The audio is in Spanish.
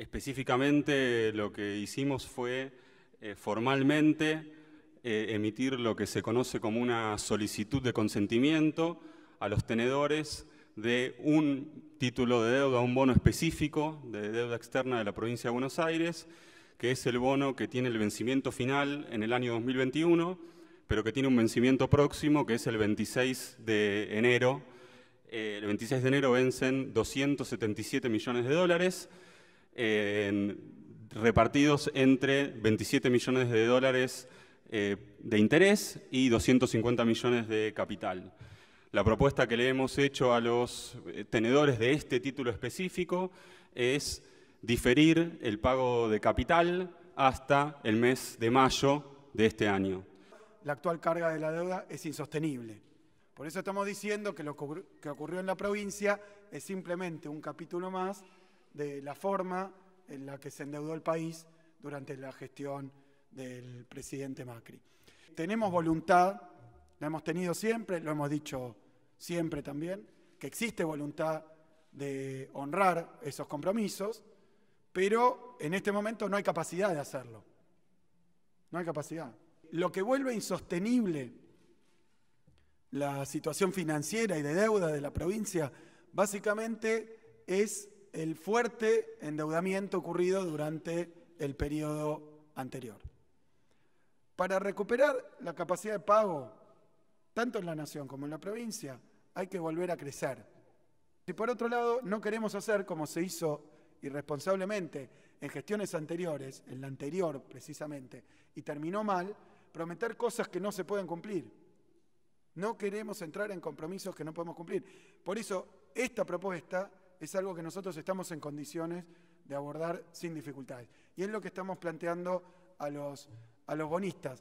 Específicamente lo que hicimos fue eh, formalmente eh, emitir lo que se conoce como una solicitud de consentimiento a los tenedores de un título de deuda, un bono específico de deuda externa de la provincia de Buenos Aires, que es el bono que tiene el vencimiento final en el año 2021, pero que tiene un vencimiento próximo que es el 26 de enero. Eh, el 26 de enero vencen 277 millones de dólares en, repartidos entre 27 millones de dólares eh, de interés y 250 millones de capital. La propuesta que le hemos hecho a los eh, tenedores de este título específico es diferir el pago de capital hasta el mes de mayo de este año. La actual carga de la deuda es insostenible. Por eso estamos diciendo que lo que ocurrió en la provincia es simplemente un capítulo más de la forma en la que se endeudó el país durante la gestión del presidente Macri. Tenemos voluntad, la hemos tenido siempre, lo hemos dicho siempre también, que existe voluntad de honrar esos compromisos, pero en este momento no hay capacidad de hacerlo. No hay capacidad. Lo que vuelve insostenible la situación financiera y de deuda de la provincia, básicamente es el fuerte endeudamiento ocurrido durante el periodo anterior. Para recuperar la capacidad de pago, tanto en la nación como en la provincia, hay que volver a crecer. Y por otro lado, no queremos hacer como se hizo irresponsablemente en gestiones anteriores, en la anterior precisamente, y terminó mal, prometer cosas que no se pueden cumplir. No queremos entrar en compromisos que no podemos cumplir. Por eso, esta propuesta es algo que nosotros estamos en condiciones de abordar sin dificultades. Y es lo que estamos planteando a los, a bonistas.